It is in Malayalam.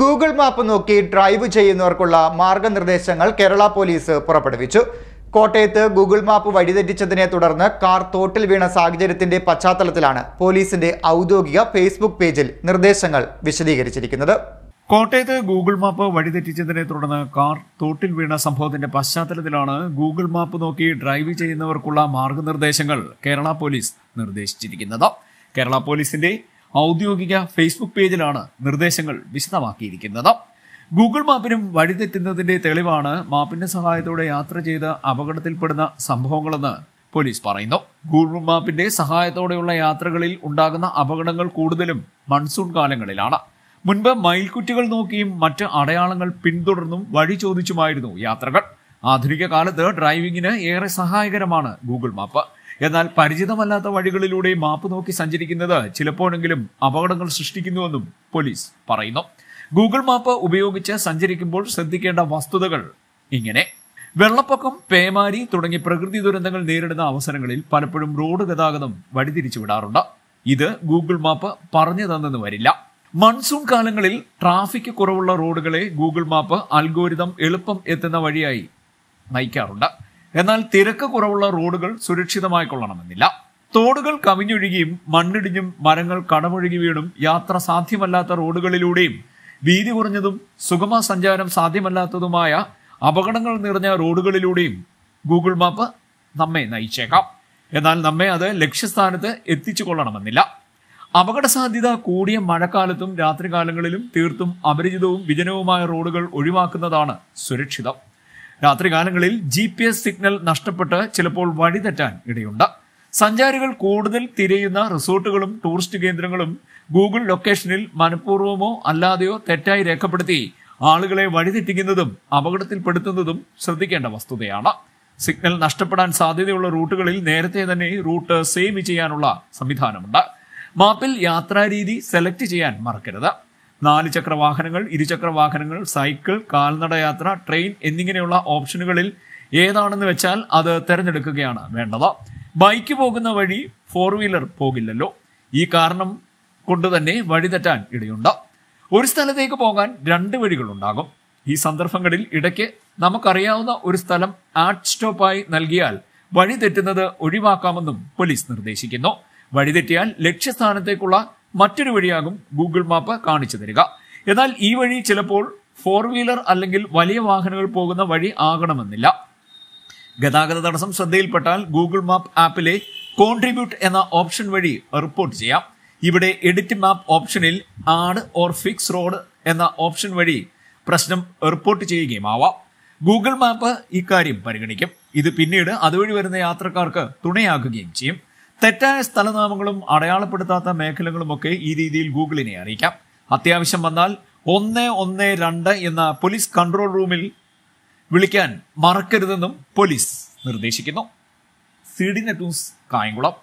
ഗൂഗിൾ മാപ്പ് നോക്കി ഡ്രൈവ് ചെയ്യുന്നവർക്കുള്ള മാർഗനിർദ്ദേശങ്ങൾ കേരള പോലീസ് പുറപ്പെടുവിച്ചു കോട്ടയത്ത് ഗൂഗിൾ മാപ്പ് വഴിതെറ്റിച്ചതിനെ തുടർന്ന് കാർ തോട്ടിൽ വീണ സാഹചര്യത്തിന്റെ പശ്ചാത്തലത്തിലാണ് പോലീസിന്റെ ഔദ്യോഗിക ഫേസ്ബുക്ക് പേജിൽ നിർദ്ദേശങ്ങൾ വിശദീകരിച്ചിരിക്കുന്നത് കോട്ടയത്ത് ഗൂഗിൾ മാപ്പ് വഴിതെറ്റിച്ചതിനെ തുടർന്ന് കാർ തോട്ടിൽ വീണ സംഭവത്തിന്റെ പശ്ചാത്തലത്തിലാണ് ഗൂഗിൾ മാപ്പ് നോക്കി ഡ്രൈവ് ചെയ്യുന്നവർക്കുള്ള മാർഗനിർദ്ദേശങ്ങൾ കേരള പോലീസ് നിർദ്ദേശിച്ചിരിക്കുന്നത് കേരള പോലീസിന്റെ ഔദ്യോഗിക ഫേസ്ബുക്ക് പേജിലാണ് നിർദ്ദേശങ്ങൾ വിശദമാക്കിയിരിക്കുന്നത് ഗൂഗിൾ മാപ്പിനും വഴിതെറ്റുന്നതിന്റെ തെളിവാണ് മാപ്പിന്റെ സഹായത്തോടെ യാത്ര ചെയ്ത അപകടത്തിൽപ്പെടുന്ന സംഭവങ്ങളെന്ന് പോലീസ് പറയുന്നു ഗൂഗിൾ മാപ്പിന്റെ സഹായത്തോടെയുള്ള യാത്രകളിൽ ഉണ്ടാകുന്ന അപകടങ്ങൾ കൂടുതലും മൺസൂൺ കാലങ്ങളിലാണ് മുൻപ് മയിൽക്കുറ്റികൾ നോക്കിയും മറ്റ് അടയാളങ്ങൾ പിന്തുടർന്നും വഴി ചോദിച്ചുമായിരുന്നു യാത്രകൾ ആധുനിക കാലത്ത് ഡ്രൈവിംഗിന് ഏറെ സഹായകരമാണ് ഗൂഗിൾ മാപ്പ് എന്നാൽ പരിചിതമല്ലാത്ത വഴികളിലൂടെ മാപ്പ് നോക്കി സഞ്ചരിക്കുന്നത് ചിലപ്പോഴെങ്കിലും അപകടങ്ങൾ സൃഷ്ടിക്കുന്നുവെന്നും പോലീസ് പറയുന്നു ഗൂഗിൾ മാപ്പ് ഉപയോഗിച്ച് സഞ്ചരിക്കുമ്പോൾ ശ്രദ്ധിക്കേണ്ട വസ്തുതകൾ ഇങ്ങനെ വെള്ളപ്പൊക്കം പേമാരി തുടങ്ങി പ്രകൃതി ദുരന്തങ്ങൾ നേരിടുന്ന അവസരങ്ങളിൽ പലപ്പോഴും റോഡ് ഗതാഗതം വഴിതിരിച്ചു വിടാറുണ്ട് ഇത് ഗൂഗിൾ മാപ്പ് പറഞ്ഞു തന്നെന്ന് വരില്ല മൺസൂൺ കാലങ്ങളിൽ ട്രാഫിക് കുറവുള്ള റോഡുകളെ ഗൂഗിൾ മാപ്പ് അൽഗോരിതം എളുപ്പം എത്തുന്ന വഴിയായി നയിക്കാറുണ്ട് എന്നാൽ തിരക്ക് കുറവുള്ള റോഡുകൾ സുരക്ഷിതമായി കൊള്ളണമെന്നില്ല തോടുകൾ കവിഞ്ഞൊഴുകിയും മണ്ണിടിഞ്ഞും മരങ്ങൾ കടമൊഴുകി വീണും യാത്ര സാധ്യമല്ലാത്ത റോഡുകളിലൂടെയും വീതി കുറഞ്ഞതും സുഗമ സഞ്ചാരം സാധ്യമല്ലാത്തതുമായ അപകടങ്ങൾ നിറഞ്ഞ റോഡുകളിലൂടെയും ഗൂഗിൾ മാപ്പ് നമ്മെ നയിച്ചേക്കാം എന്നാൽ നമ്മെ അത് ലക്ഷ്യസ്ഥാനത്ത് എത്തിച്ചു കൊള്ളണമെന്നില്ല അപകട സാധ്യത കൂടിയ മഴക്കാലത്തും രാത്രികാലങ്ങളിലും തീർത്തും അപരിചിതവും വിജനവുമായ റോഡുകൾ ഒഴിവാക്കുന്നതാണ് സുരക്ഷിതം രാത്രികാലങ്ങളിൽ ജി പി എസ് സിഗ്നൽ നഷ്ടപ്പെട്ട് ചിലപ്പോൾ വഴിതെറ്റാൻ ഇടയുണ്ട് സഞ്ചാരികൾ കൂടുതൽ തിരയുന്ന റിസോർട്ടുകളും ടൂറിസ്റ്റ് കേന്ദ്രങ്ങളും ഗൂഗിൾ ലൊക്കേഷനിൽ മനഃപൂർവ്വമോ അല്ലാതെയോ തെറ്റായി രേഖപ്പെടുത്തി ആളുകളെ വഴിതെറ്റിക്കുന്നതും അപകടത്തിൽപ്പെടുത്തുന്നതും ശ്രദ്ധിക്കേണ്ട വസ്തുതയാണ് സിഗ്നൽ നഷ്ടപ്പെടാൻ സാധ്യതയുള്ള റൂട്ടുകളിൽ നേരത്തെ തന്നെ റൂട്ട് സേവ് ചെയ്യാനുള്ള സംവിധാനമുണ്ട് മാപ്പിൽ യാത്രാരീതി സെലക്ട് ചെയ്യാൻ മറക്കരുത് നാല് ചക്ര വാഹനങ്ങൾ ഇരുചക്ര വാഹനങ്ങൾ സൈക്കിൾ കാൽനടയാത്ര ട്രെയിൻ എന്നിങ്ങനെയുള്ള ഓപ്ഷനുകളിൽ ഏതാണെന്ന് വെച്ചാൽ അത് തിരഞ്ഞെടുക്കുകയാണ് വേണ്ടത് ബൈക്ക് പോകുന്ന വഴി ഫോർ വീലർ പോകില്ലല്ലോ ഈ കാരണം കൊണ്ട് തന്നെ വഴിതെറ്റാൻ ഇടയുണ്ട് ഒരു സ്ഥലത്തേക്ക് പോകാൻ രണ്ട് വഴികളുണ്ടാകും ഈ സന്ദർഭങ്ങളിൽ ഇടയ്ക്ക് നമുക്കറിയാവുന്ന ഒരു സ്ഥലം ആർട്ട് സ്റ്റോപ്പായി നൽകിയാൽ വഴി തെറ്റുന്നത് ഒഴിവാക്കാമെന്നും പോലീസ് നിർദ്ദേശിക്കുന്നു വഴിതെറ്റിയാൽ ലക്ഷ്യസ്ഥാനത്തേക്കുള്ള മറ്റൊരു വഴിയാകും ഗൂഗിൾ മാപ്പ് കാണിച്ചു തരിക എന്നാൽ ഈ വഴി ചിലപ്പോൾ ഫോർ വീലർ അല്ലെങ്കിൽ വലിയ വാഹനങ്ങൾ പോകുന്ന വഴി ആകണമെന്നില്ല ഗതാഗത തടസ്സം ശ്രദ്ധയിൽപ്പെട്ടാൽ ഗൂഗിൾ മാപ്പ് ആപ്പിലെ കോൺട്രിബ്യൂട്ട് എന്ന ഓപ്ഷൻ വഴി റിപ്പോർട്ട് ചെയ്യാം ഇവിടെ എഡിറ്റ് മാപ്പ് ഓപ്ഷനിൽ ആഡ് ഓർ ഫിക്സ് റോഡ് എന്ന ഓപ്ഷൻ വഴി പ്രശ്നം റിപ്പോർട്ട് ചെയ്യുകയും ആവാം ഗൂഗിൾ മാപ്പ് ഇക്കാര്യം പരിഗണിക്കും ഇത് പിന്നീട് അതുവഴി വരുന്ന യാത്രക്കാർക്ക് തുണയാക്കുകയും ചെയ്യും തെറ്റായ സ്ഥലനാമങ്ങളും അടയാളപ്പെടുത്താത്ത ഒക്കെ ഈ രീതിയിൽ ഗൂഗിളിനെ അറിയിക്കാം അത്യാവശ്യം വന്നാൽ ഒന്ന് ഒന്ന് രണ്ട് എന്ന പോലീസ് കൺട്രോൾ റൂമിൽ വിളിക്കാൻ മറക്കരുതെന്നും പോലീസ് നിർദ്ദേശിക്കുന്നു C D net news Kayamkulam